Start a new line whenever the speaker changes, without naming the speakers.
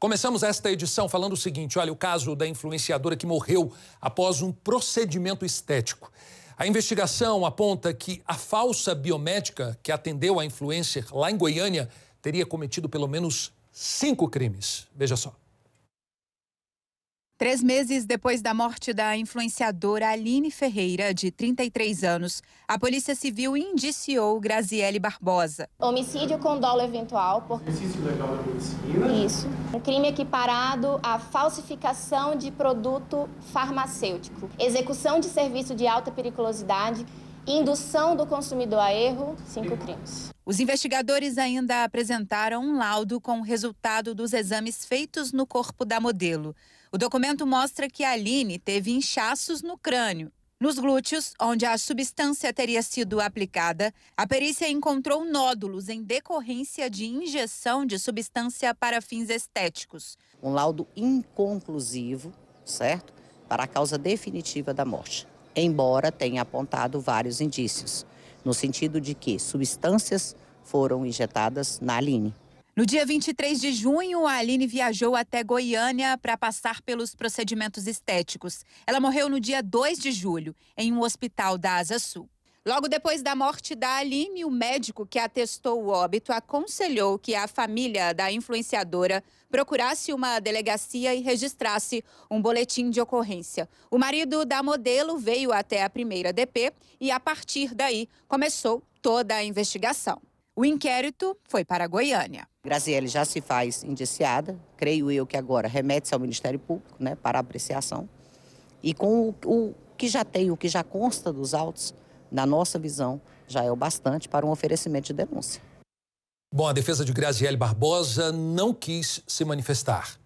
Começamos esta edição falando o seguinte: olha, o caso da influenciadora que morreu após um procedimento estético. A investigação aponta que a falsa biomédica que atendeu a influencer lá em Goiânia teria cometido pelo menos cinco crimes. Veja só.
Três meses depois da morte da influenciadora Aline Ferreira, de 33 anos, a Polícia Civil indiciou Graziele Barbosa.
Homicídio com dolo eventual por.
Exercício legal da medicina.
Isso. Um crime equiparado à falsificação de produto farmacêutico, execução de serviço de alta periculosidade indução do consumidor a erro, cinco
crimes. Os investigadores ainda apresentaram um laudo com o resultado dos exames feitos no corpo da modelo. O documento mostra que a Aline teve inchaços no crânio. Nos glúteos, onde a substância teria sido aplicada, a perícia encontrou nódulos em decorrência de injeção de substância para fins estéticos.
Um laudo inconclusivo, certo? Para a causa definitiva da morte embora tenha apontado vários indícios, no sentido de que substâncias foram injetadas na Aline.
No dia 23 de junho, a Aline viajou até Goiânia para passar pelos procedimentos estéticos. Ela morreu no dia 2 de julho, em um hospital da Asa Sul. Logo depois da morte da Aline, o médico que atestou o óbito aconselhou que a família da influenciadora procurasse uma delegacia e registrasse um boletim de ocorrência. O marido da modelo veio até a primeira DP e, a partir daí, começou toda a investigação.
O inquérito foi para Goiânia. Graziele já se faz indiciada, creio eu que agora remete-se ao Ministério Público né, para apreciação. E com o, o que já tem, o que já consta dos autos, na nossa visão, já é o bastante para um oferecimento de denúncia.
Bom, a defesa de Graziele Barbosa não quis se manifestar.